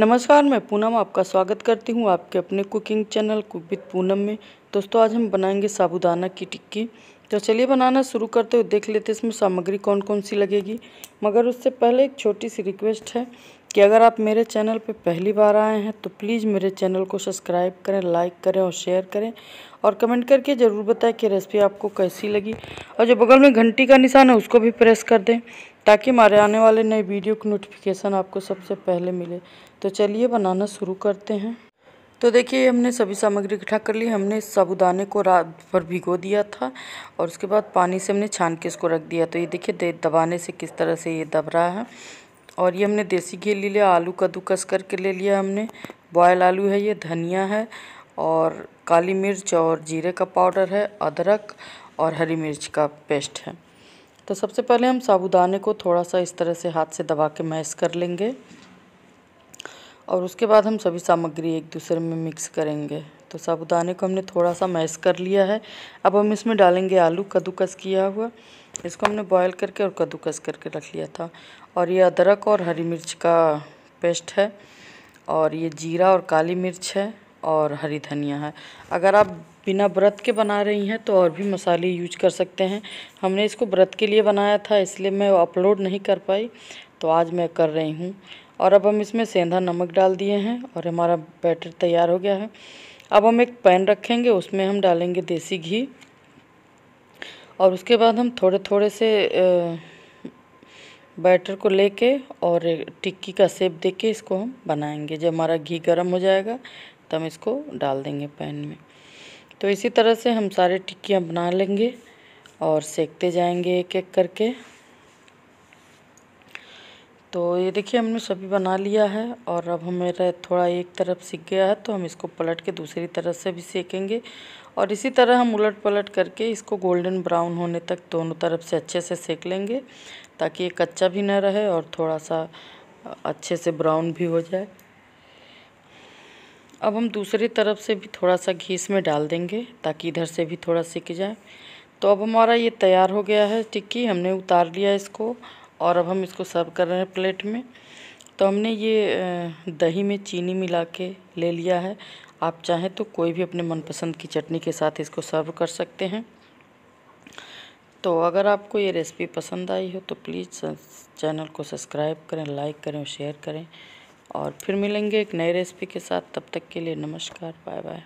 नमस्कार मैं पूनम आपका स्वागत करती हूँ आपके अपने cooking channel cook with Poonam में दोस्तों आज हम बनाएंगे साबुदाना की टिक्की तो चलिए बनाना शुरू करते हुए देख लेते इसमें सामग्री कौन कौन सी लगेगी मगर उससे पहले एक छोटी सी रिक्वेस्ट है कि अगर आप मेरे चैनल पर पहली बार आए हैं तो प्लीज़ मेरे चैनल को सब्सक्राइब करें लाइक करें और शेयर करें और कमेंट करके ज़रूर बताएं कि रेसिपी आपको कैसी लगी और जो बगल में घंटी का निशान है उसको भी प्रेस कर दें ताकि हमारे आने वाले नए वीडियो की नोटिफिकेशन आपको सबसे पहले मिले तो चलिए बनाना शुरू करते हैं तो देखिए हमने सभी सामग्री इकट्ठा कर ली हमने साबुदाने को रात भर भिगो दिया था और उसके बाद पानी से हमने छान के इसको रख दिया तो ये देखिए दबाने से किस तरह से ये दब रहा है और ये हमने देसी घी ले लिया आलू कद्दू कस करके ले लिया हमने बॉयल आलू है ये धनिया है और काली मिर्च और जीरे का पाउडर है अदरक और हरी मिर्च का पेस्ट है तो सबसे पहले हम साबुदाने को थोड़ा सा इस तरह से हाथ से दबा के मैश कर लेंगे और उसके बाद हम सभी सामग्री एक दूसरे में मिक्स करेंगे तो साबुदाने को हमने थोड़ा सा मैश कर लिया है अब हम इसमें डालेंगे आलू कद्दूकस किया हुआ इसको हमने बॉयल करके और कद्दूकस करके रख लिया था और ये अदरक और हरी मिर्च का पेस्ट है और ये जीरा और काली मिर्च है और हरी धनिया है अगर आप बिना व्रत के बना रही हैं तो और भी मसाले यूज कर सकते हैं हमने इसको व्रत के लिए बनाया था इसलिए मैं अपलोड नहीं कर पाई तो आज मैं कर रही हूँ और अब हम इसमें सेंधा नमक डाल दिए हैं और हमारा बैटर तैयार हो गया है अब हम एक पैन रखेंगे उसमें हम डालेंगे देसी घी और उसके बाद हम थोड़े थोड़े से बैटर को लेके और टिक्की का सेप दे के इसको हम बनाएंगे जब हमारा घी गर्म हो जाएगा तब हम इसको डाल देंगे पैन में तो इसी तरह से हम सारे टिक्कियाँ बना लेंगे और सेकते जाएंगे एक एक करके तो ये देखिए हमने सभी बना लिया है और अब हमें थोड़ा एक तरफ सीख गया है तो हम इसको पलट के दूसरी तरफ से भी सेकेंगे और इसी तरह हम उलट पलट करके इसको गोल्डन ब्राउन होने तक दोनों तरफ से अच्छे से सेक लेंगे ताकि ये कच्चा भी ना रहे और थोड़ा सा अच्छे से ब्राउन भी हो जाए अब हम दूसरी तरफ से भी थोड़ा सा घी इसमें डाल देंगे ताकि इधर से भी थोड़ा सीख जाए तो अब हमारा ये तैयार हो गया है टिक्की हमने उतार लिया इसको और अब हम इसको सर्व कर रहे हैं प्लेट में तो हमने ये दही में चीनी मिला के ले लिया है आप चाहें तो कोई भी अपने मनपसंद की चटनी के साथ इसको सर्व कर सकते हैं तो अगर आपको ये रेसिपी पसंद आई हो तो प्लीज़ चैनल को सब्सक्राइब करें लाइक करें शेयर करें और फिर मिलेंगे एक नई रेसिपी के साथ तब तक के लिए नमस्कार बाय बाय